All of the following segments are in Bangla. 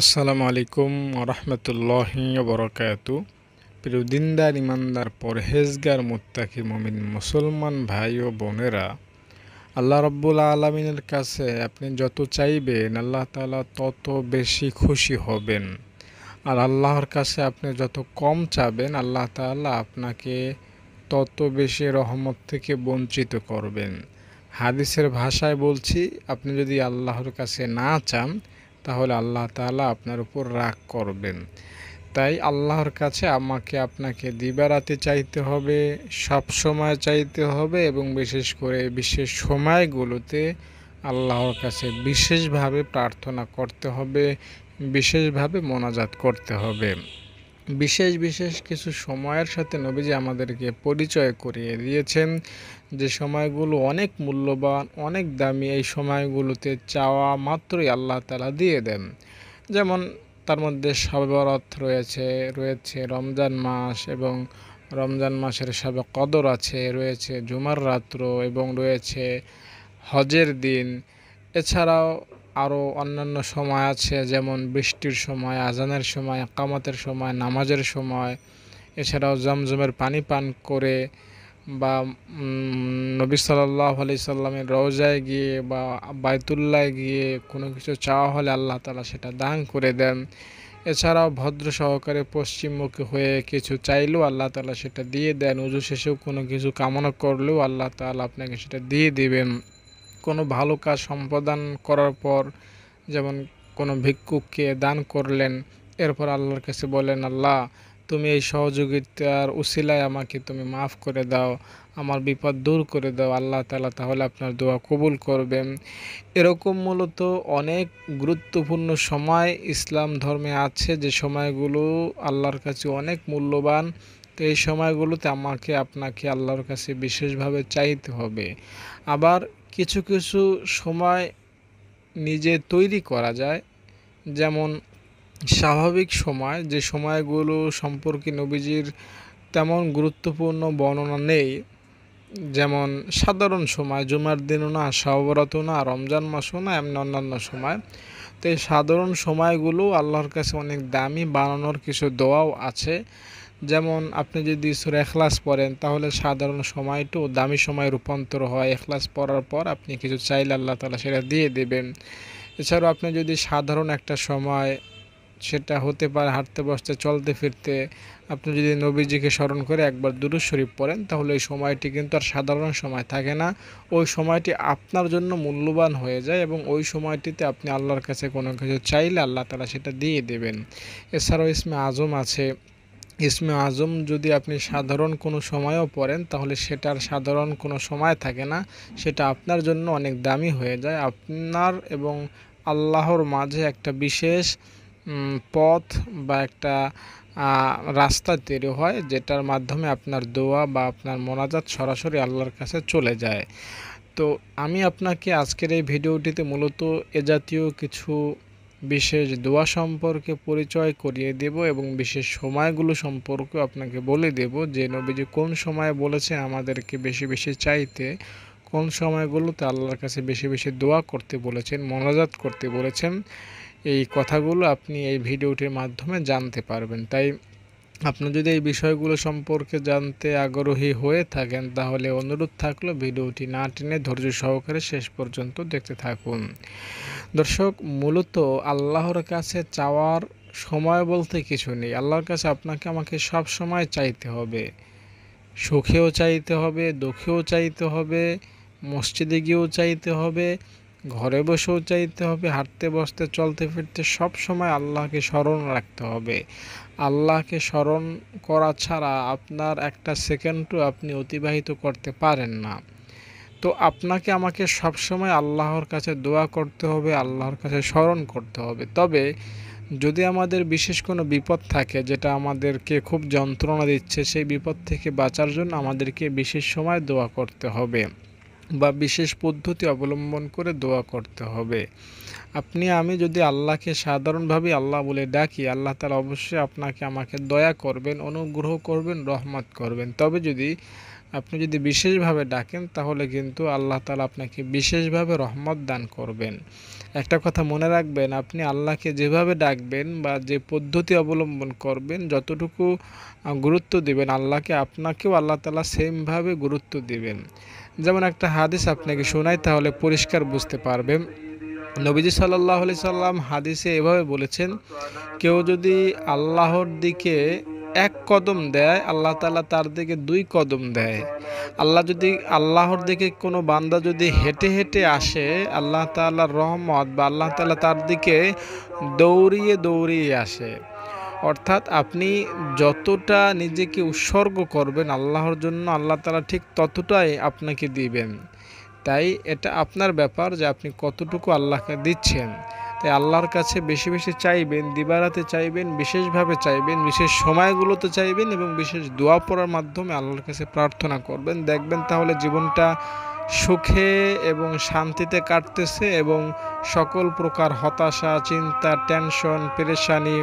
আসসালামু আলাইকুম রহমতুল্লাহ বরকাত প্রিয় দিনদার ইমানদার পরহেজগার মুত্তাকি মমিন মুসলমান ভাই ও বোনেরা আল্লাহ রব্বুল আলমিনের কাছে আপনি যত চাইবেন আল্লাহ তালা তত বেশি খুশি হবেন আর আল্লাহর কাছে আপনি যত কম চাবেন আল্লাহ তালা আপনাকে তত বেশি রহমত থেকে বঞ্চিত করবেন হাদিসের ভাষায় বলছি আপনি যদি আল্লাহর কাছে না চান তাহলে আল্লাহ তালা আপনার উপর রাগ করবেন তাই আল্লাহর কাছে আমাকে আপনাকে দিবারাতে চাইতে হবে সব সময় চাইতে হবে এবং বিশেষ করে বিশেষ সময়গুলোতে আল্লাহর কাছে বিশেষভাবে প্রার্থনা করতে হবে বিশেষভাবে মোনাজাত করতে হবে বিশেষ বিশেষ কিছু সময়ের সাথে নবীজি আমাদেরকে পরিচয় করিয়ে দিয়েছেন যে সময়গুলো অনেক মূল্যবান অনেক দামি এই সময়গুলোতে চাওয়া মাত্রই আল্লাহ তালা দিয়ে দেন যেমন তার মধ্যে সবরত রয়েছে রয়েছে রমজান মাস এবং রমজান মাসের সাবে কদর আছে রয়েছে জুমার রাত্র এবং রয়েছে হজের দিন এছাড়াও আরও অন্যান্য সময় আছে যেমন বৃষ্টির সময় আজানের সময় কামাতের সময় নামাজের সময় এছাড়াও জমজমের পানি পান করে বা নবী সাল্লাহ আলি সাল্লামের রওজায় গিয়ে বা বায়তুল্লায় গিয়ে কোনো কিছু চাওয়া হলে আল্লাহ তালা সেটা দান করে দেন এছাড়াও ভদ্র সহকারে পশ্চিমমুখী হয়ে কিছু চাইলেও আল্লাহ তালা সেটা দিয়ে দেন উজু শেষেও কোনো কিছু কামনা করলেও আল্লাহ তালা আপনাকে সেটা দিয়ে দিবেন কোনো ভালো কাজ সম্পাদন করার পর যেমন কোনো ভিক্ষুককে দান করলেন এরপর আল্লাহর কাছে বলেন আল্লাহ তুমি এই সহযোগিতার উশিলায় আমাকে তুমি মাফ করে দাও আমার বিপদ দূর করে দাও আল্লাহ তালা তাহলে আপনার দোয়া কবুল করবেন এরকম মূলত অনেক গুরুত্বপূর্ণ সময় ইসলাম ধর্মে আছে যে সময়গুলো আল্লাহর কাছে অনেক মূল্যবান তো এই সময়গুলোতে আমাকে আপনাকে আল্লাহর কাছে বিশেষভাবে চাইতে হবে আবার কিছু কিছু সময় নিজে তৈরি করা যায় যেমন স্বাভাবিক সময় যে সময়গুলো সম্পর্কে নবীজির তেমন গুরুত্বপূর্ণ বর্ণনা নেই যেমন সাধারণ সময় জুমার দিনও না সাবরাতও না রমজান মাসও না এমনি অন্যান্য সময় তো এই সাধারণ সময়গুলো আল্লাহর কাছে অনেক দামি বানানোর কিছু দোয়াও আছে যেমন আপনি যদি সুরে এখলাস পড়েন তাহলে সাধারণ সময়টু দামি সময় রূপান্তর হয় এখলাস পড়ার পর আপনি কিছু চাইলে আল্লাহ তালা সেটা দিয়ে দেবেন এছাড়াও আপনি যদি সাধারণ একটা সময় সেটা হতে পারে হাঁটতে বসতে চলতে ফিরতে আপনি যদি নবীজিকে স্মরণ করে একবার দুরু শরীফ পড়েন তাহলে ওই সময়টি কিন্তু আর সাধারণ সময় থাকে না ওই সময়টি আপনার জন্য মূল্যবান হয়ে যায় এবং ওই সময়টিতে আপনি আল্লাহর কাছে কোনো কিছু চাইলে আল্লাহ তালা সেটা দিয়ে দেবেন এছাড়াও ইসমে আজম আছে ইসমে আজম যদি আপনি সাধারণ কোনো সময়ও পড়েন তাহলে সেটার সাধারণ কোনো সময় থাকে না সেটা আপনার জন্য অনেক দামি হয়ে যায় আপনার এবং আল্লাহর মাঝে একটা বিশেষ পথ বা একটা রাস্তা তৈরি হয় যেটার মাধ্যমে আপনার দোয়া বা আপনার মোনাজাত সরাসরি আল্লাহর কাছে চলে যায় তো আমি আপনাকে আজকের এই ভিডিওটিতে মূলত এ জাতীয় কিছু বিশেষ দোয়া সম্পর্কে পরিচয় করিয়ে দেব এবং বিশেষ সময়গুলো সম্পর্কে আপনাকে বলে দেব যে নবীজি কোন সময় বলেছে আমাদেরকে বেশি বেশি চাইতে কোন সময়গুলোতে আল্লাহর কাছে বেশি বেশি দোয়া করতে বলেছেন মনোজাত করতে বলেছেন এই কথাগুলো আপনি এই ভিডিওটির মাধ্যমে জানতে পারবেন তাই আপনি যদি এই বিষয়গুলো সম্পর্কে জানতে আগ্রহী হয়ে থাকেন তাহলে অনুরোধ থাকলো ভিডিওটি না টেনে ধৈর্য সহকারে শেষ পর্যন্ত দেখতে থাকুন দর্শক মূলত আল্লাহর কাছে চাওয়ার সময় বলতে কিছু নেই আল্লাহর কাছে আপনাকে আমাকে সব সময় চাইতে হবে সুখেও চাইতে হবে দুঃখেও চাইতে হবে মসজিদে গিয়েও চাইতে হবে ঘরে বসেও চাইতে হবে হাঁটতে বসতে চলতে ফিরতে সব সময় আল্লাহকে স্মরণ রাখতে হবে আল্লাহকে স্মরণ করা ছাড়া আপনার একটা সেকেন্ডও আপনি অতিবাহিত করতে পারেন না তো আপনাকে আমাকে সবসময় আল্লাহর কাছে দোয়া করতে হবে আল্লাহর কাছে স্মরণ করতে হবে তবে যদি আমাদের বিশেষ কোনো বিপদ থাকে যেটা আমাদেরকে খুব যন্ত্রণা দিচ্ছে সেই বিপদ থেকে বাঁচার জন্য আমাদেরকে বিশেষ সময় দোয়া করতে হবে বা বিশেষ পদ্ধতি অবলম্বন করে দোয়া করতে হবে আপনি আমি যদি আল্লাহকে সাধারণভাবে আল্লাহ বলে ডাকি আল্লাহ তালা অবশ্যই আপনাকে আমাকে দয়া করবেন অনুগ্রহ করবেন রহমত করবেন তবে যদি আপনি যদি বিশেষভাবে ডাকেন তাহলে কিন্তু আল্লাহ তালা আপনাকে বিশেষভাবে রহমত দান করবেন একটা কথা মনে রাখবেন আপনি আল্লাহকে যেভাবে ডাকবেন বা যে পদ্ধতি অবলম্বন করবেন যতটুকু গুরুত্ব দেবেন আল্লাহকে আপনাকেও আল্লাহ তালা সেমভাবে গুরুত্ব দেবেন যেমন একটা হাদিস আপনাকে শোনায় তাহলে পরিষ্কার বুঝতে পারবেন নবীজি সাল্লাহ আলি সাল্লাম হাদিসে এভাবে বলেছেন কেউ যদি আল্লাহর দিকে এক কদম দেয় আল্লাহ তালা তার দিকে দুই কদম দেয় আল্লাহ যদি আল্লাহর দিকে কোনো বান্দা যদি হেঁটে হেঁটে আসে আল্লাহ তাল্লাহ রহমত বা আল্লাহ তালা তার দিকে দৌড়িয়ে দৌড়িয়ে আসে অর্থাৎ আপনি যতটা নিজেকে উৎসর্গ করবেন আল্লাহর জন্য আল্লাহ তালা ঠিক ততটাই আপনাকে দিবেন তাই এটা আপনার ব্যাপার যে আপনি কতটুকু আল্লাহকে দিচ্ছেন তাই আল্লাহর কাছে বেশি বেশি চাইবেন দিবারাতে চাইবেন বিশেষভাবে চাইবেন বিশেষ সময়গুলোতে চাইবেন এবং বিশেষ দোয়া পড়ার মাধ্যমে আল্লাহর কাছে প্রার্থনা করবেন দেখবেন তাহলে জীবনটা সুখে এবং শান্তিতে কাটতেছে এবং সকল প্রকার হতাশা চিন্তা টেনশন পেরেশানি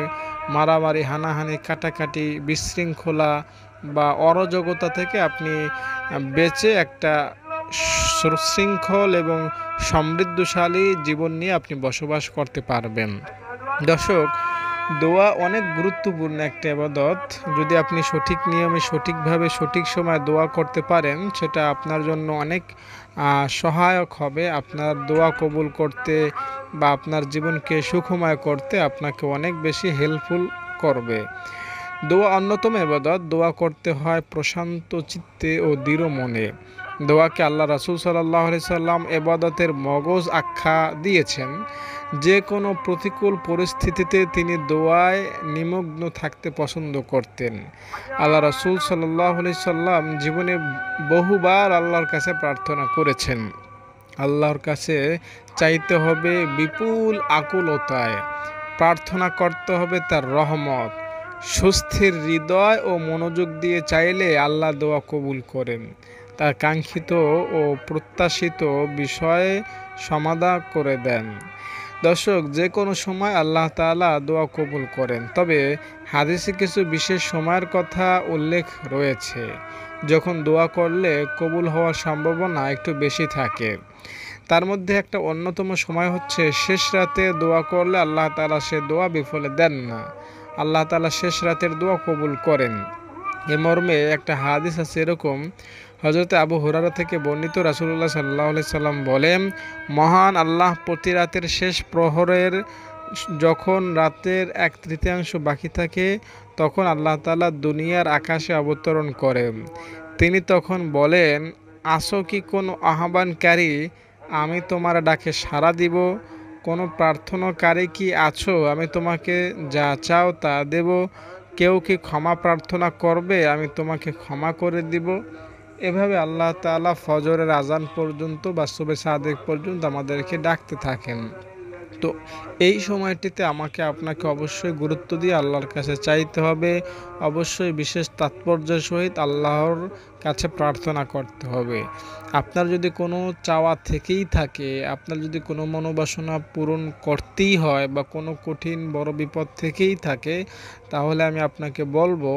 মারামারি হানাহানি কাটাকাটি বিশৃঙ্খলা বা অরজগতা থেকে আপনি বেঁচে একটা সুশৃঙ্খল এবং সমৃদ্ধশালী জীবন নিয়ে আপনি বসবাস করতে পারবেন দর্শক দোয়া অনেক গুরুত্বপূর্ণ একটা আবাদত যদি আপনি সঠিক নিয়মে সঠিকভাবে সঠিক সময় দোয়া করতে পারেন সেটা আপনার জন্য অনেক সহায়ক হবে আপনার দোয়া কবুল করতে বা আপনার জীবনকে সুখময় করতে আপনাকে অনেক বেশি হেল্পফুল করবে দোয়া অন্যতম এবাদত দোয়া করতে হয় প্রশান্ত চিত্তে ও দৃঢ় মনে দোয়াকে আল্লাহ রাসুল সাল্লাহ সাল্লাম এবাদতের মগজ আখ্যা দিয়েছেন যে কোনো প্রতিকূল পরিস্থিতিতে তিনি দোয়ায় নিমগ্ন থাকতে পছন্দ করতেন আল্লাহ রাসুল সাল্লাহ সাল্লাম জীবনে বহুবার আল্লাহর কাছে প্রার্থনা করেছেন আল্লাহর কাছে চাইতে হবে বিপুল আকুলতায় প্রার্থনা করতে হবে তার রহমত সুস্থির হৃদয় ও মনোযোগ দিয়ে চাইলে আল্লাহ দোয়া কবুল করেন তার কাঙ্ক্ষিত ও প্রত্যাশিত বিষয়ে সমাধা করে দেন দর্শক যে কোনো সময় আল্লাহ তালা দোয়া কবুল করেন তবে হাদিসে কিছু বিশেষ সময়ের কথা উল্লেখ রয়েছে যখন দোয়া করলে কবুল হওয়ার সম্ভাবনা একটু বেশি থাকে তার মধ্যে একটা অন্যতম সময় হচ্ছে শেষ রাতে দোয়া করলে আল্লাহ তালা সে দোয়া বিফলে দেন না আল্লাহ তালা শেষ রাতের দোয়া কবুল করেন এ মর্মে একটা হাদিস আছে এরকম হজরত আবু হুরারা থেকে বর্ণিত রাসুল্লাহ সাল্লাহ সাল্লাম বলেন মহান আল্লাহ প্রতি রাতের শেষ প্রহরের যখন রাতের এক তৃতীয়াংশ বাকি থাকে তখন আল্লাহ তালা দুনিয়ার আকাশে অবতরণ করেন তিনি তখন বলেন আসো কি কোনো আহ্বানকারী আমি তোমার ডাকে সাড়া দিব কোনো প্রার্থনাকারী কি আছো আমি তোমাকে যা চাও তা দেব কেউ কি ক্ষমা প্রার্থনা করবে আমি তোমাকে ক্ষমা করে দিব এভাবে আল্লাহ তালা ফজরের আজান পর্যন্ত বা শুভে সাদেক পর্যন্ত আমাদেরকে ডাকতে থাকেন তো এই সময়টিতে আমাকে আপনাকে অবশ্যই গুরুত্ব দিয়ে আল্লাহর কাছে চাইতে হবে অবশ্যই বিশেষ তাৎপর্যের সহিত আল্লাহর কাছে প্রার্থনা করতে হবে আপনার যদি কোনো চাওয়া থেকেই থাকে আপনার যদি কোনো মনোবাসনা পূরণ করতেই হয় বা কোনো কঠিন বড় বিপদ থেকেই থাকে তাহলে আমি আপনাকে বলবো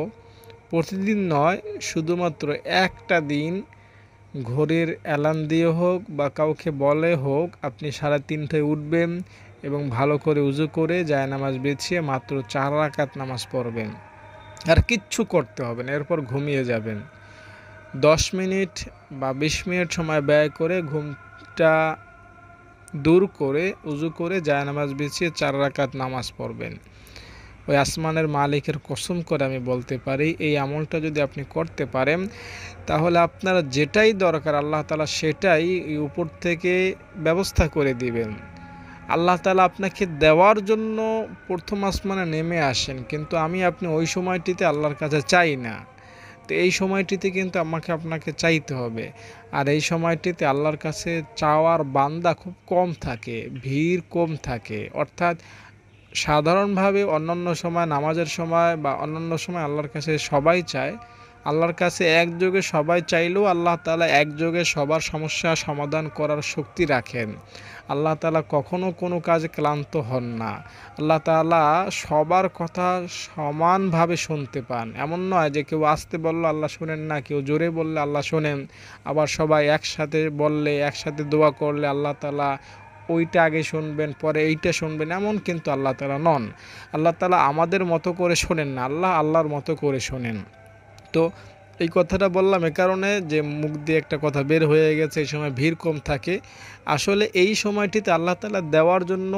প্রতিদিন নয় শুধুমাত্র একটা দিন ঘড়ির অ্যালার্ম দিয়ে হোক বা কাউকে বলে হোক আপনি সাড়ে তিনটায় উঠবেন এবং ভালো করে উজু করে যায় নামাজ বেছিয়ে মাত্র চার রাকাত নামাজ পড়বেন আর কিচ্ছু করতে হবে না এরপর ঘুমিয়ে যাবেন দশ মিনিট বা বিশ মিনিট সময় ব্যয় করে ঘুমটা দূর করে উজু করে জায়নামাজ বেছিয়ে চার রাকাত নামাজ পড়বেন ওই আসমানের মালিকের কসম করে আমি বলতে পারি এই আমলটা যদি আপনি করতে পারেন তাহলে আপনার যেটাই দরকার আল্লাহ তালা সেটাই উপর থেকে ব্যবস্থা করে দিবেন আল্লাহ তালা আপনাকে দেওয়ার জন্য প্রথম আসমানে নেমে আসেন কিন্তু আমি আপনি ওই সময়টিতে আল্লাহর কাছে চাই না তো এই সময়টিতে কিন্তু আমাকে আপনাকে চাইতে হবে আর এই সময়টিতে আল্লাহর কাছে চাওয়ার বান্দা খুব কম থাকে ভিড় কম থাকে অর্থাৎ সাধারণভাবে অন্যান্য সময় নামাজের সময় বা অন্যান্য সময় আল্লাহর কাছে সবাই চায় আল্লাহর কাছে একযোগে সবাই চাইলেও আল্লাহ তালা একযোগে সবার সমস্যা সমাধান করার শক্তি রাখেন আল্লাহ তালা কখনও কোনো কাজে ক্লান্ত হন না আল্লাহ তালা সবার কথা সমানভাবে শুনতে পান এমন নয় যে কেউ আসতে বললো আল্লাহ শোনেন না কেউ জোরে বললে আল্লাহ শোনেন আবার সবাই একসাথে বললে একসাথে দোয়া করলে আল্লাহ তালা ওইটা আগে শুনবেন পরে এইটা শুনবেন এমন কিন্তু আল্লাহ তালা নন আল্লাহ তালা আমাদের মতো করে শোনেন না আল্লাহ আল্লাহর মতো করে শোনেন তো এই কথাটা বললাম এ কারণে যে মুখ দিয়ে একটা কথা বের হয়ে গেছে এই সময় ভিড় কম থাকে আসলে এই সময়টিতে আল্লাহ তালা দেওয়ার জন্য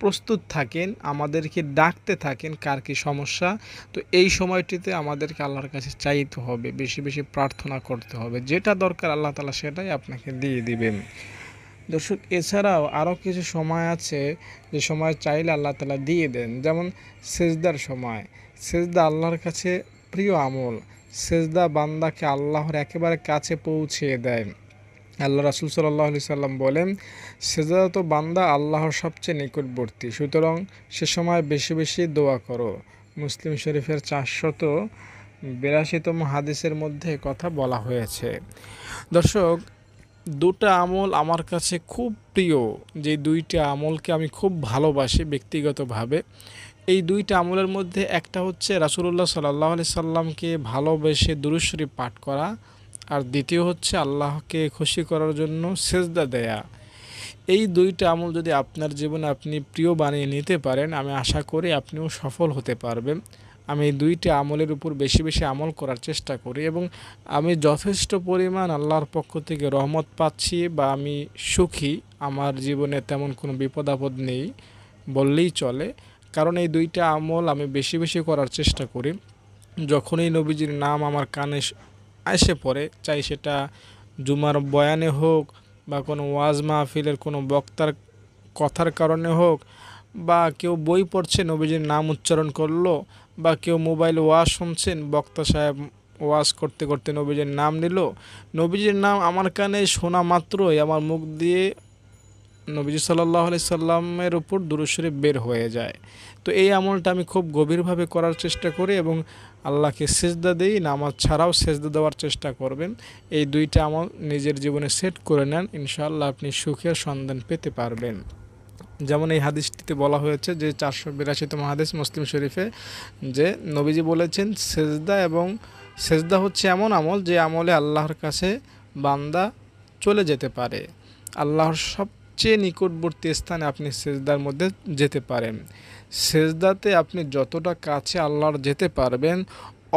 প্রস্তুত থাকেন আমাদেরকে ডাকতে থাকেন কার কী সমস্যা তো এই সময়টিতে আমাদেরকে আল্লাহর কাছে চাইতে হবে বেশি বেশি প্রার্থনা করতে হবে যেটা দরকার আল্লাহ তালা সেটাই আপনাকে দিয়ে দিবেন দর্শক এছাড়াও আরও কিছু সময় আছে যে সময় চাইলে আল্লাহ তালা দিয়ে দেন যেমন সেজদার সময় সেজদা আল্লাহর কাছে প্রিয় আমল সেজদা বান্দাকে আল্লাহর একেবারে কাছে পৌঁছিয়ে দেয় আল্লাহ রাসুল সাল্লাহ আলি সাল্লাম বলেন সেজদা তো বান্দা আল্লাহর সবচেয়ে নিকটবর্তী সুতরাং সে সময় বেশি বেশি দোয়া করো মুসলিম শরীফের চারশত বিরাশিতম হাদিসের মধ্যে কথা বলা হয়েছে দর্শক দুটা আমল আমার কাছে খুব প্রিয় যে দুইটা আমলকে আমি খুব ভালোবাসি ব্যক্তিগতভাবে এই দুইটা আমলের মধ্যে একটা হচ্ছে রাসুলুল্লাহ সাল্লাহ আলি সাল্লামকে ভালোবেসে দুরুশ্বরী পাঠ করা আর দ্বিতীয় হচ্ছে আল্লাহকে খুশি করার জন্য সেজদা দেয়া এই দুইটা আমল যদি আপনার জীবনে আপনি প্রিয় বানিয়ে নিতে পারেন আমি আশা করি আপনিও সফল হতে পারবেন আমি দুইটি আমলের উপর বেশি বেশি আমল করার চেষ্টা করি এবং আমি যথেষ্ট পরিমাণ আল্লাহর পক্ষ থেকে রহমত পাচ্ছি বা আমি সুখী আমার জীবনে তেমন কোনো বিপদ আপদ নেই বললেই চলে কারণ এই দুইটা আমল আমি বেশি বেশি করার চেষ্টা করি যখনই নবীজির নাম আমার কানে এসে পড়ে চাই সেটা জুমার বয়ানে হোক বা কোনো ওয়াজ মাহফিলের কোনো বক্তার কথার কারণে হোক বা কেউ বই পড়ছে নবীজির নাম উচ্চারণ করলো বা কেউ মোবাইল ওয়াশ শুনছেন বক্তা সাহেব ওয়াশ করতে করতে নবীজির নাম নিল নবীজির নাম আমার কানে শোনা মাত্রই আমার মুখ দিয়ে নবীজি সাল্লাহ আলি সাল্লামের উপর দুরুশরীফ বের হয়ে যায় তো এই আমলটা আমি খুব গভীরভাবে করার চেষ্টা করি এবং আল্লাহকে সেজদা দিই নামাজ ছাড়াও সেজদা দেওয়ার চেষ্টা করবেন এই দুইটা আমল নিজের জীবনে সেট করে নেন ইনশাআল্লাহ আপনি সুখের সন্ধান পেতে পারবেন যেমন এই হাদিসটিতে বলা হয়েছে যে চারশো বিরাশিতম হাদিস মুসলিম শরীফে যে নবীজি বলেছেন সেজদা এবং সেজদা হচ্ছে এমন আমল যে আমলে আল্লাহর কাছে বান্দা চলে যেতে পারে আল্লাহর সবচেয়ে নিকটবর্তী স্থানে আপনি সেজদার মধ্যে যেতে পারেন সেজদাতে আপনি যতটা কাছে আল্লাহর যেতে পারবেন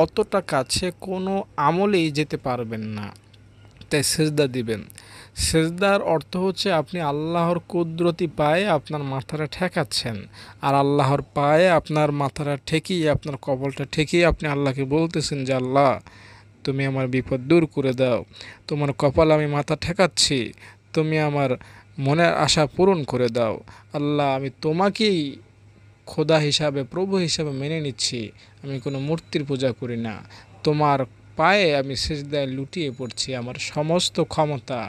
অতটা কাছে কোনো আমলেই যেতে পারবেন না তাই সেজদা দিবেন সেজদার অর্থ হচ্ছে আপনি আল্লাহর কুদরতি পায়ে আপনার মাথাটা ঠেকাচ্ছেন আর আল্লাহর পায়ে আপনার মাথাটা ঠেকিয়ে আপনার কবলটা ঠেকিয়ে আপনি আল্লাহকে বলতেছেন যে আল্লাহ তুমি আমার বিপদ দূর করে দাও তোমার কপাল আমি মাথা ঠেকাচ্ছি তুমি আমার মনের আশা পূরণ করে দাও আল্লাহ আমি তোমাকেই খোদা হিসাবে প্রভু হিসাবে মেনে নিচ্ছি আমি কোনো মূর্তির পূজা করি না তোমার পায়ে আমি সেজদায় লুটিয়ে পড়ছি আমার সমস্ত ক্ষমতা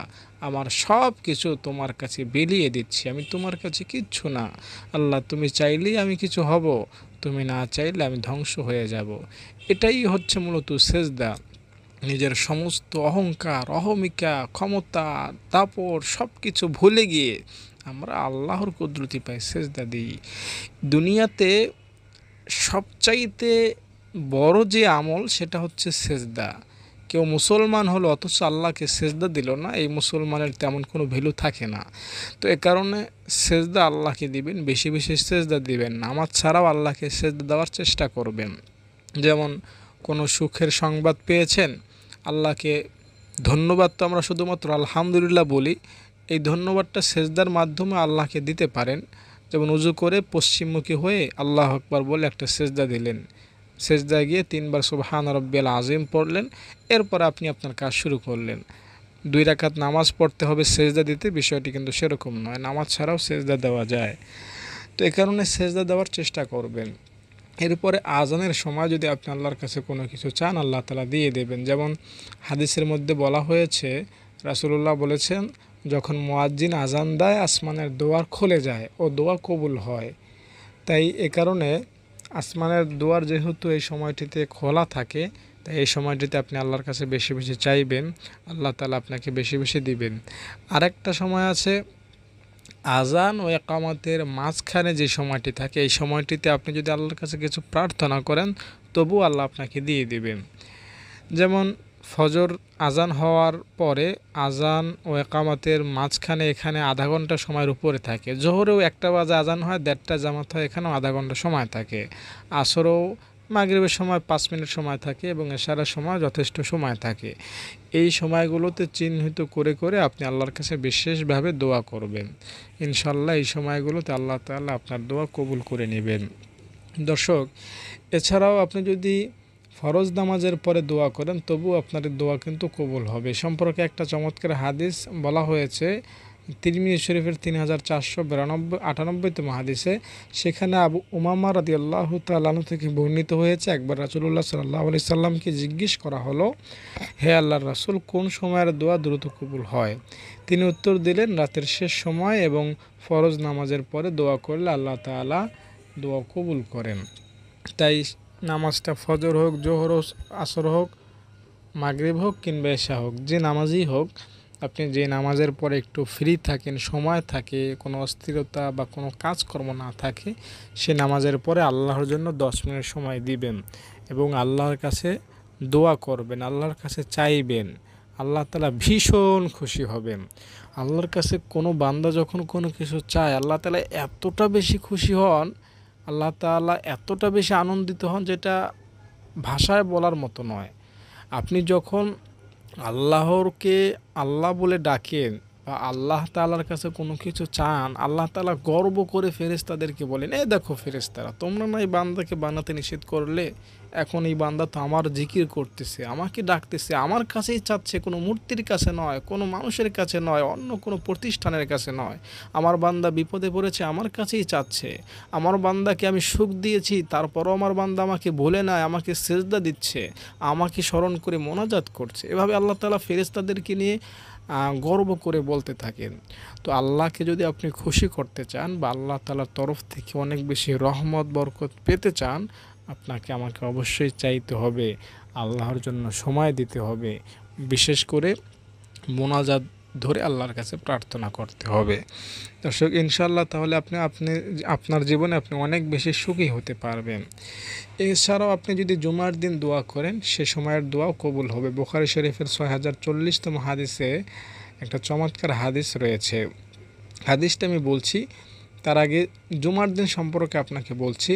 আমার সব কিছু তোমার কাছে বিলিয়ে দিচ্ছি আমি তোমার কাছে কিচ্ছু না আল্লাহ তুমি চাইলেই আমি কিছু হব তুমি না চাইলে আমি ধ্বংস হয়ে যাব এটাই হচ্ছে মূলত সেজদা নিজের সমস্ত অহংকার অহমিকা ক্ষমতা তাপর সব কিছু ভুলে গিয়ে আমরা আল্লাহর কুদরতি পাই সেজদা দিই দুনিয়াতে সবচাইতে বড় যে আমল সেটা হচ্ছে সেজদা কেউ মুসলমান হলো অথচ আল্লাহকে সেজদা দিল না এই মুসলমানের তেমন কোনো ভ্যালু থাকে না তো এ কারণে সেজদা আল্লাহকে দিবেন বেশি বেশি সেজদা দিবেন আমার ছাড়াও আল্লাহকে সেজদা দেওয়ার চেষ্টা করবেন যেমন কোনো সুখের সংবাদ পেয়েছেন আল্লাহকে ধন্যবাদ তো আমরা শুধুমাত্র আলহামদুলিল্লাহ বলি এই ধন্যবাদটা সেজদার মাধ্যমে আল্লাহকে দিতে পারেন যেমন উজু করে পশ্চিমমুখী হয়ে আল্লাহ আকবর বলে একটা সেজদা দিলেন সেজদায় গিয়ে তিনবার সুবহান রব্বিয়াল আজিম পড়লেন এরপর আপনি আপনার কাজ শুরু করলেন দুই রাকাত নামাজ পড়তে হবে সেজদা দিতে বিষয়টি কিন্তু সেরকম নয় নামাজ ছাড়াও সেজদা দেওয়া যায় তো এ কারণে সেজদা দেওয়ার চেষ্টা করবেন এরপরে আজানের সময় যদি আপনি আল্লাহর কাছে কোনো কিছু চান আল্লাহ তালা দিয়ে দেবেন যেমন হাদিসের মধ্যে বলা হয়েছে রাসুলুল্লাহ বলেছেন যখন মোয়াজ্জিন আজান দেয় আসমানের দোয়ার খুলে যায় ও দোয়া কবুল হয় তাই এ কারণে আসমানের দুয়ার যেহেতু এই সময়টিতে খোলা থাকে তাই এই সময়টিতে আপনি আল্লাহর কাছে বেশি বেশি চাইবেন আল্লাহ তালা আপনাকে বেশি বেশি দিবেন আরেকটা সময় আছে আজান ও একামতের মাঝখানে যে সময়টি থাকে এই সময়টিতে আপনি যদি আল্লাহর কাছে কিছু প্রার্থনা করেন তবু আল্লাহ আপনাকে দিয়ে দিবেন যেমন ফজর আজান হওয়ার পরে আজান ও একামতের মাঝখানে এখানে আধা ঘন্টা সময়ের উপরে থাকে জোহরেও একটা বাজে আজান হয় দেড়টা জামাত হয় এখানেও আধা ঘন্টা সময় থাকে আসরেও মাগরীবের সময় পাঁচ মিনিট সময় থাকে এবং এশারা সময় যথেষ্ট সময় থাকে এই সময়গুলোতে চিহ্নিত করে করে আপনি আল্লাহর কাছে বিশেষভাবে দোয়া করবেন ইনশাল্লাহ এই সময়গুলোতে আল্লাহ তাআলা আপনার দোয়া কবুল করে নেবেন দর্শক এছাড়াও আপনি যদি ফরজ নামাজের পরে দোয়া করেন তবু আপনার দোয়া কিন্তু কবুল হবে সম্পর্কে একটা চমৎকার হাদিস বলা হয়েছে তিরমিজ শরীফের তিন হাজার চারশো বিরানব্বই আটানব্বইতম হাদিসে সেখানে আবু উমামা রাদি আল্লাহ তাল্লাহ থেকে বর্ণিত হয়েছে একবার রাসুল্লাহ সাল্লাহ আলি সাল্লামকে জিজ্ঞেস করা হলো হে আল্লাহ রাসুল কোন সময়ের দোয়া দ্রুত কবুল হয় তিনি উত্তর দিলেন রাতের শেষ সময় এবং ফরজ নামাজের পরে দোয়া করলে আল্লাহ তালা দোয়া কবুল করেন তাই নামাজটা ফজর হোক জোহর হোক আসর হোক মাগরিব হোক কিংবা এশা হোক যে নামাজই হোক আপনি যে নামাজের পরে একটু ফ্রি থাকেন সময় থাকে কোনো অস্থিরতা বা কোনো কাজকর্ম না থাকে সে নামাজের পরে আল্লাহর জন্য দশ মিনিট সময় দিবেন এবং আল্লাহর কাছে দোয়া করবেন আল্লাহর কাছে চাইবেন আল্লাহ তালা ভীষণ খুশি হবেন আল্লাহর কাছে কোনো বান্দা যখন কোনো কিছু চায় আল্লাহ তালা এতটা বেশি খুশি হন আল্লাহ তালা এতটা বেশি আনন্দিত হন যেটা ভাষায় বলার মতো নয় আপনি যখন আল্লাহরকে আল্লাহ বলে ডাকেন বা আল্লাহ তালার কাছে কোনো কিছু চান আল্লাহ তালা গর্ব করে ফেরেস্তাদেরকে বলেন এ দেখো ফেরেস্তারা তোমরা না এই বান্দাকে বানাতে নিষেধ করলে এখন এই বান্দা তো আমার জিকির করতেছে আমাকে ডাকতেছে আমার কাছেই চাচ্ছে কোনো মূর্তির কাছে নয় কোনো মানুষের কাছে নয় অন্য কোনো প্রতিষ্ঠানের কাছে নয় আমার বান্দা বিপদে পড়েছে আমার কাছেই চাচ্ছে আমার বান্দাকে আমি সুখ দিয়েছি তারপরও আমার বান্দা আমাকে বলে নাই আমাকে সেজদা দিচ্ছে আমাকে স্মরণ করে মোনাজাত করছে এভাবে আল্লাহ তালা ফেরেস্তাদেরকে নিয়ে গর্ব করে বলতে থাকেন তো আল্লাহকে যদি আপনি খুশি করতে চান বা আল্লাহ তালার তরফ থেকে অনেক বেশি রহমত বরকত পেতে চান আপনাকে আমাকে অবশ্যই চাইতে হবে আল্লাহর জন্য সময় দিতে হবে বিশেষ করে মোনাজাত ধরে আল্লাহর কাছে প্রার্থনা করতে হবে দর্শক ইনশাল্লাহ তাহলে আপনি আপনি আপনার জীবনে আপনি অনেক বেশি সুখী হতে পারবেন এছাড়াও আপনি যদি জুমার দিন দোয়া করেন সে সময়ের দোয়াও কবুল হবে বোখারি শরীফের ছয় হাজার চল্লিশতম হাদিসে একটা চমৎকার হাদিস রয়েছে হাদিসটা আমি বলছি তার আগে জুমার দিন সম্পর্কে আপনাকে বলছি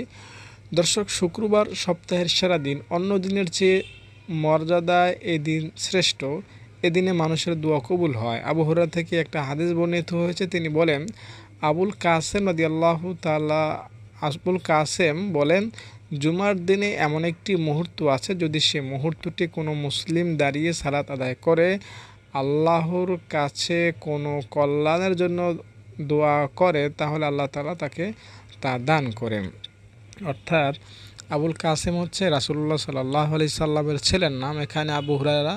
দর্শক শুক্রবার সপ্তাহের সেরা দিন অন্য দিনের চেয়ে মর্যাদায় এ দিন শ্রেষ্ঠ এদিনে মানুষের দোয়া কবুল হয় আবু হরা থেকে একটা হাদিস বর্ণিত হয়েছে তিনি বলেন আবুল কাসেম নদী আল্লাহ তালা আসবুল কাসেম বলেন জুমার দিনে এমন একটি মুহূর্ত আছে যদি সে মুহূর্তটি কোনো মুসলিম দাঁড়িয়ে সালাত আদায় করে আল্লাহর কাছে কোনো কল্যাণের জন্য দোয়া করে তাহলে আল্লাহ তালা তাকে তা দান করেন অর্থাৎ আবুল কাসেম হচ্ছে রাসুল্লাহ সাল্লাহ আলি সাল্লামের ছেলের নাম এখানে আবু হুরারা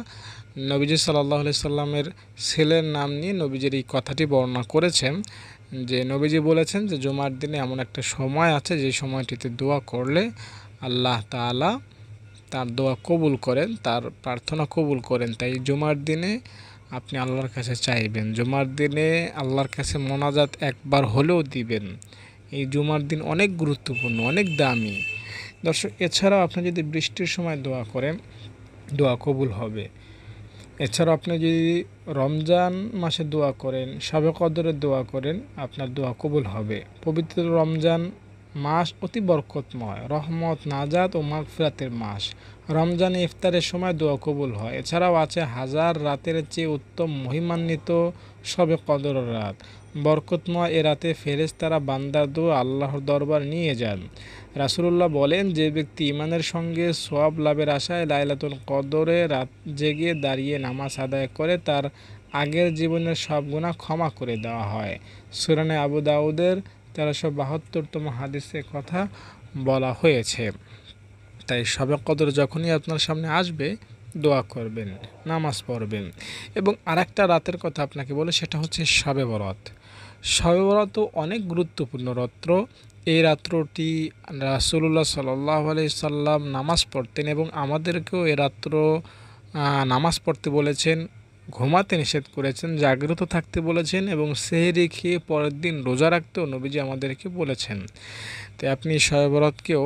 নবীজি সাল্লাহ সাল্লামের ছেলের নাম নিয়ে নবীজির এই কথাটি বর্ণনা করেছেন যে নবীজি বলেছেন যে জুমার দিনে এমন একটা সময় আছে যে সময়টিতে দোয়া করলে আল্লাহ তালা তার দোয়া কবুল করেন তার প্রার্থনা কবুল করেন তাই জুমার দিনে আপনি আল্লাহর কাছে চাইবেন জুমার দিনে আল্লাহর কাছে মোনাজাত একবার হলেও দিবেন এই জুমার দিন অনেক গুরুত্বপূর্ণ অনেক দামি দর্শক এছাড়াও আপনি যদি বৃষ্টির সময় দোয়া করেন দোয়া কবুল হবে এছাড়া আপনি যদি রমজান মাসে দোয়া করেন সবে কদরের দোয়া করেন আপনার দোয়া কবুল হবে পবিত্র রমজান মাস অতি বরকতময় রহমত নাজাদ ও মাগফিরাতের মাস রমজানে ইফতারের সময় দোয়া কবুল হয় এছাড়াও আছে হাজার রাতের চেয়ে উত্তম মহিমান্বিত সবে কদর রাত বরকতময় এ রাতে তারা বান্দার দোয়া আল্লাহর দরবার নিয়ে যান রাসুলুল্লাহ বলেন যে ব্যক্তি ইমানের সঙ্গে সোয়াব লাভের আশায় লাইলাতুল কদরে রাত জেগে দাঁড়িয়ে নামাজ আদায় করে তার আগের জীবনের সব গুণা ক্ষমা করে দেওয়া হয় সুরানে আবু দাউদের তেরোশো বাহাত্তরতম হাদিসে কথা বলা হয়েছে তাই সবে কদর যখনই আপনার সামনে আসবে দোয়া করবেন নামাজ পড়বেন এবং আরেকটা রাতের কথা আপনাকে বলে সেটা হচ্ছে শবে বরত শবে বরত অনেক গুরুত্বপূর্ণ রত্র এই রাত্রটি রাসুল্লাহ সাল্লাহ আলি সাল্লাম নামাজ পড়তেন এবং আমাদেরকেও এ রাত্র নামাজ পড়তে বলেছেন ঘুমাতে নিষেধ করেছেন জাগ্রত থাকতে বলেছেন এবং সেহেরি খেয়ে পরের দিন রোজা রাখতেও নবীজি আমাদেরকে বলেছেন তাই আপনি শয়বরতকেও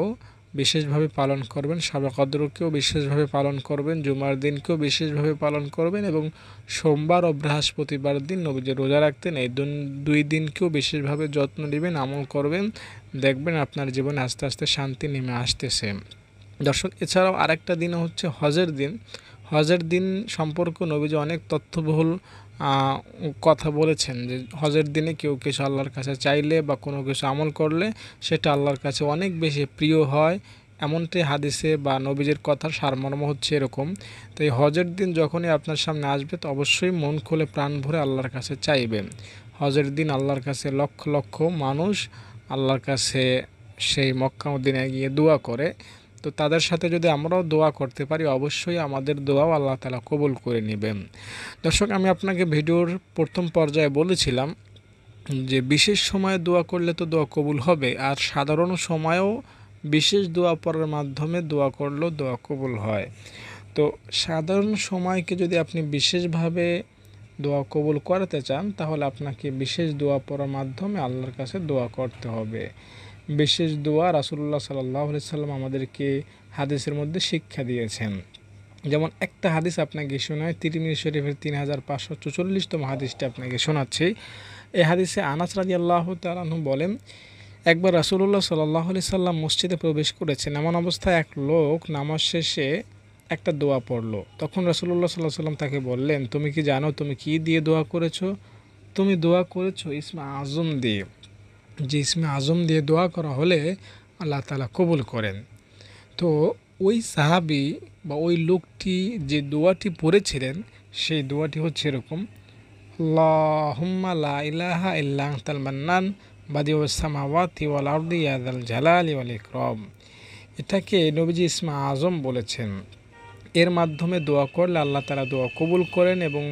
বিশেষভাবে পালন করবেন সাবাকদরকেও বিশেষভাবে পালন করবেন জুমার দিনকেও বিশেষভাবে পালন করবেন এবং সোমবার ও বৃহস্পতিবার দিন নবীজি রোজা রাখতেন এই দুই দিনকেও বিশেষভাবে যত্ন নেবেন আমল করবেন দেখবেন আপনার জীবনে আস্তে আস্তে শান্তি নেমে আসতেছে দর্শক এছাড়াও আরেকটা দিন হচ্ছে হজের দিন হজের দিন সম্পর্ক নবীজি অনেক তথ্যবহুল কথা বলেছেন যে হজের দিনে কেউ কিছু আল্লাহর কাছে চাইলে বা কোনো কিছু আমল করলে সেটা আল্লাহর কাছে অনেক বেশি প্রিয় হয় এমনটি হাদিসে বা নবীজির কথার সারমর্ম হচ্ছে এরকম তাই হজের দিন যখনই আপনার সামনে আসবে তো অবশ্যই মন খুলে প্রাণ ভরে আল্লাহর কাছে চাইবেন হজের দিন আল্লাহর কাছে লক্ষ লক্ষ মানুষ আল্লাহর কাছে সেই মক্কা উদ্দিনে গিয়ে দোয়া করে তো তাদের সাথে যদি আমরাও দোয়া করতে পারি অবশ্যই আমাদের দোয়াও আল্লাহ তালা কবুল করে নেবেন দর্শক আমি আপনাকে ভিডিওর প্রথম পর্যায়ে বলেছিলাম যে বিশেষ সময়ে দোয়া করলে তো দোয়া কবুল হবে আর সাধারণ সময়েও বিশেষ দোয়া পড়ার মাধ্যমে দোয়া করলেও দোয়া কবুল হয় তো সাধারণ সময়কে যদি আপনি বিশেষভাবে দোয়া কবুল করাতে চান তাহলে আপনাকে বিশেষ দোয়া পড়ার মাধ্যমে আল্লাহর কাছে দোয়া করতে হবে বিশেষ দোয়া রাসুল্লাহ সাল্লাহ সাল্লাম আমাদেরকে হাদিসের মধ্যে শিক্ষা দিয়েছেন যেমন একটা হাদিস আপনাকে শোনায় তিরমির শরীফের তিন হাজার পাঁচশো চুচল্লিশতম হাদিসটি আপনাকে শোনাচ্ছি এই হাদিসে আনাস রাজি আল্লাহ তালু বলেন একবার রাসুল্লাহ সাল্লাহ সাল্লাম মসজিদে প্রবেশ করেছেন এমন অবস্থায় এক লোক নামাজ শেষে একটা দোয়া পড়লো তখন রসুল্লাহ সাল্লাহ সাল্লাম তাকে বললেন তুমি কি জানো তুমি কি দিয়ে দোয়া করেছো তুমি দোয়া করেছো ইসমে আজম দিয়ে যে ইসমে আজম দিয়ে দোয়া করা হলে আল্লাহ তালা কবুল করেন তো ওই সাহাবি বা ওই লোকটি যে দোয়াটি পড়েছিলেন সেই দোয়াটি হচ্ছে এরকম হুম্মা লা ইলাহা তাল মান্নান বাদি ওসামাওয়াতি ওয়াল আল ইয়াদাল জালালি ওয়াল এটাকে নবীজি ইসমা আজম বলেছেন এর মাধ্যমে দোয়া করলে আল্লাহ তালা দোয়া কবুল করেন এবং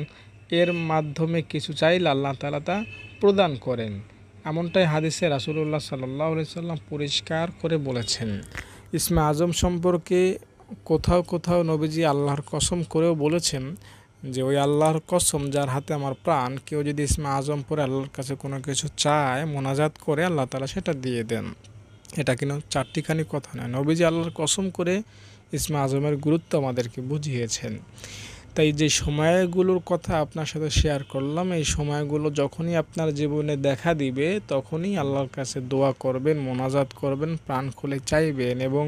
এর মাধ্যমে কিছু চাইলে আল্লাহ তালা তা প্রদান করেন এমনটাই হাদিসে রাসুল্লাহ সাল্লাহ সাল্লাম পরিষ্কার করে বলেছেন ইসমা আজম সম্পর্কে কোথাও কোথাও নবীজি আল্লাহর কসম করেও বলেছেন যে ওই আল্লাহর কসম যার হাতে আমার প্রাণ কেউ যদি ইসমা আজম পরে আল্লাহর কাছে কোনো কিছু চায় মোনাজাত করে আল্লাহ তালা সেটা দিয়ে দেন এটা কিন্তু চারটিখানি কথা নয় নবীজি আল্লাহর কসম করে ইসমা আজমের গুরুত্ব আমাদেরকে বুঝিয়েছেন তাই যে সময়গুলোর কথা আপনার সাথে শেয়ার করলাম এই সময়গুলো যখনই আপনার জীবনে দেখা দিবে তখনই আল্লাহর কাছে দোয়া করবেন মোনাজাত করবেন প্রাণ খুলে চাইবেন এবং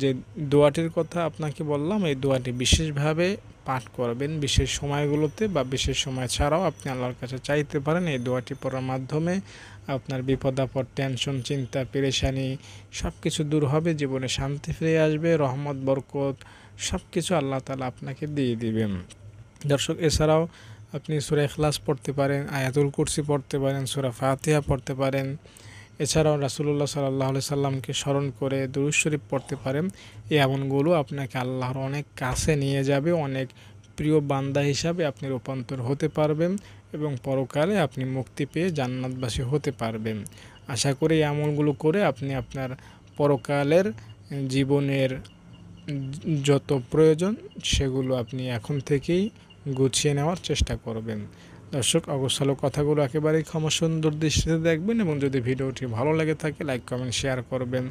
যে দোয়াটির কথা আপনাকে বললাম এই দোয়াটি বিশেষভাবে পাঠ করবেন বিশেষ সময়গুলোতে বা বিশেষ সময় ছাড়াও আপনি আল্লাহর কাছে চাইতে পারেন এই দোয়াটি পড়ার মাধ্যমে আপনার বিপদ আপদ টেনশন চিন্তা পেরেশানি সব কিছু দূর হবে জীবনে শান্তি ফিরে আসবে রহমত বরকত সব কিছু আল্লাহ তালা আপনাকে দিয়ে দিবেন দর্শক এছাড়াও আপনি সুরা এখলাস পড়তে পারেন আয়াতুল কুরসি পড়তে পারেন সুরা ফাতিহা পড়তে পারেন এছাড়াও রাসুল্লাহ সাল্লাহ সাল্লামকে স্মরণ করে দুরুজ শরীফ পড়তে পারেন এই এমনগুলো আপনাকে আল্লাহর অনেক কাছে নিয়ে যাবে অনেক প্রিয় বান্দা হিসাবে আপনি রূপান্তর হতে পারবেন এবং পরকালে আপনি মুক্তি পেয়ে জান্নাতবাসী হতে পারবেন আশা করি এই আমলগুলো করে আপনি আপনার পরকালের জীবনের যত প্রয়োজন সেগুলো আপনি এখন থেকেই গুছিয়ে নেওয়ার চেষ্টা করবেন দর্শক অগোছালো কথাগুলো একেবারেই ক্ষমা সুন্দর দৃষ্টিতে দেখবেন এবং যদি ভিডিওটি ভালো লেগে থাকে লাইক কমেন্ট শেয়ার করবেন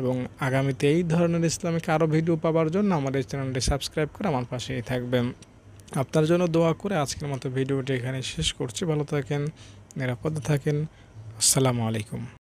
এবং আগামীতে এই ধরনের ইসলামিক আরও ভিডিও পাওয়ার জন্য আমাদের চ্যানেলটি সাবস্ক্রাইব করে আমার পাশেই থাকবেন আপনার জন্য দোয়া করে আজকের মতো ভিডিওটি এখানে শেষ করছি ভালো থাকেন নিরাপদে থাকেন আসসালামু আলাইকুম